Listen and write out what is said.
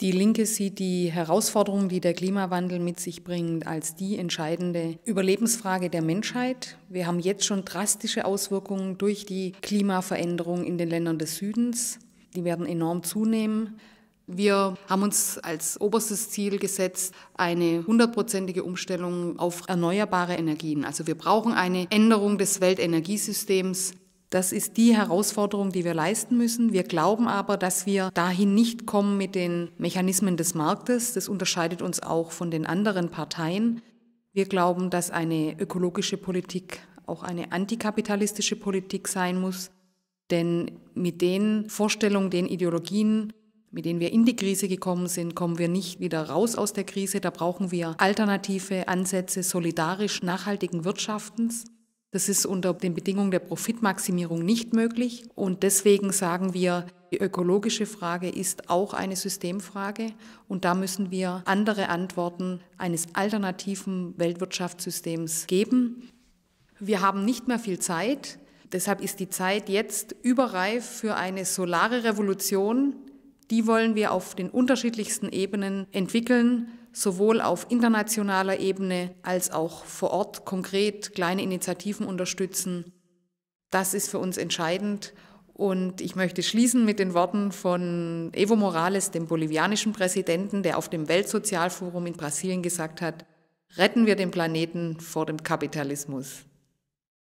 Die Linke sieht die Herausforderungen, die der Klimawandel mit sich bringt, als die entscheidende Überlebensfrage der Menschheit. Wir haben jetzt schon drastische Auswirkungen durch die Klimaveränderung in den Ländern des Südens. Die werden enorm zunehmen. Wir haben uns als oberstes Ziel gesetzt, eine hundertprozentige Umstellung auf erneuerbare Energien. Also wir brauchen eine Änderung des Weltenergiesystems. Das ist die Herausforderung, die wir leisten müssen. Wir glauben aber, dass wir dahin nicht kommen mit den Mechanismen des Marktes. Das unterscheidet uns auch von den anderen Parteien. Wir glauben, dass eine ökologische Politik auch eine antikapitalistische Politik sein muss. Denn mit den Vorstellungen, den Ideologien, mit denen wir in die Krise gekommen sind, kommen wir nicht wieder raus aus der Krise. Da brauchen wir alternative Ansätze solidarisch nachhaltigen Wirtschaftens. Das ist unter den Bedingungen der Profitmaximierung nicht möglich. Und deswegen sagen wir, die ökologische Frage ist auch eine Systemfrage. Und da müssen wir andere Antworten eines alternativen Weltwirtschaftssystems geben. Wir haben nicht mehr viel Zeit. Deshalb ist die Zeit jetzt überreif für eine solare Revolution. Die wollen wir auf den unterschiedlichsten Ebenen entwickeln sowohl auf internationaler Ebene als auch vor Ort konkret kleine Initiativen unterstützen. Das ist für uns entscheidend. Und ich möchte schließen mit den Worten von Evo Morales, dem bolivianischen Präsidenten, der auf dem Weltsozialforum in Brasilien gesagt hat, retten wir den Planeten vor dem Kapitalismus.